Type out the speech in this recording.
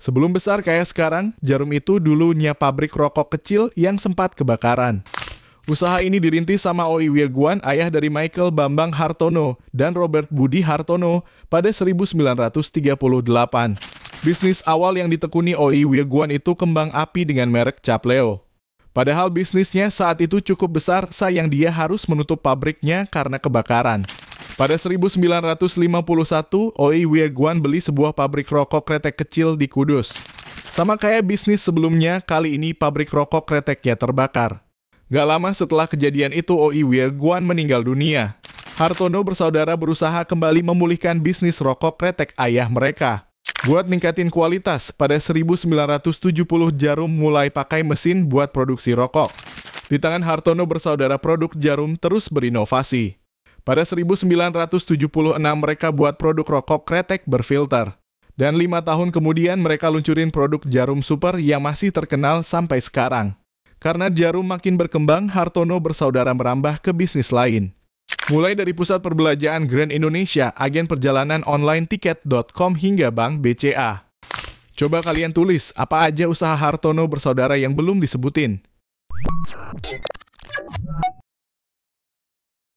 Sebelum besar kayak sekarang, Jarum itu dulunya pabrik rokok kecil yang sempat kebakaran. Usaha ini dirintis sama Oi Wirguan, ayah dari Michael Bambang Hartono dan Robert Budi Hartono pada 1938. Bisnis awal yang ditekuni Oi Wirguan itu kembang api dengan merek Capleo. Padahal bisnisnya saat itu cukup besar, sayang dia harus menutup pabriknya karena kebakaran. Pada 1951, Oi Wieguan beli sebuah pabrik rokok kretek kecil di Kudus. Sama kayak bisnis sebelumnya, kali ini pabrik rokok kreteknya terbakar. Gak lama setelah kejadian itu, Oi Wieguan meninggal dunia. Hartono bersaudara berusaha kembali memulihkan bisnis rokok kretek ayah mereka. Buat ningkatin kualitas, pada 1970 Jarum mulai pakai mesin buat produksi rokok. Di tangan Hartono bersaudara produk Jarum terus berinovasi. Pada 1976 mereka buat produk rokok kretek berfilter. Dan lima tahun kemudian mereka luncurin produk jarum super yang masih terkenal sampai sekarang. Karena jarum makin berkembang, Hartono bersaudara merambah ke bisnis lain. Mulai dari pusat perbelanjaan Grand Indonesia, agen perjalanan online tiket.com hingga bank BCA. Coba kalian tulis apa aja usaha Hartono bersaudara yang belum disebutin.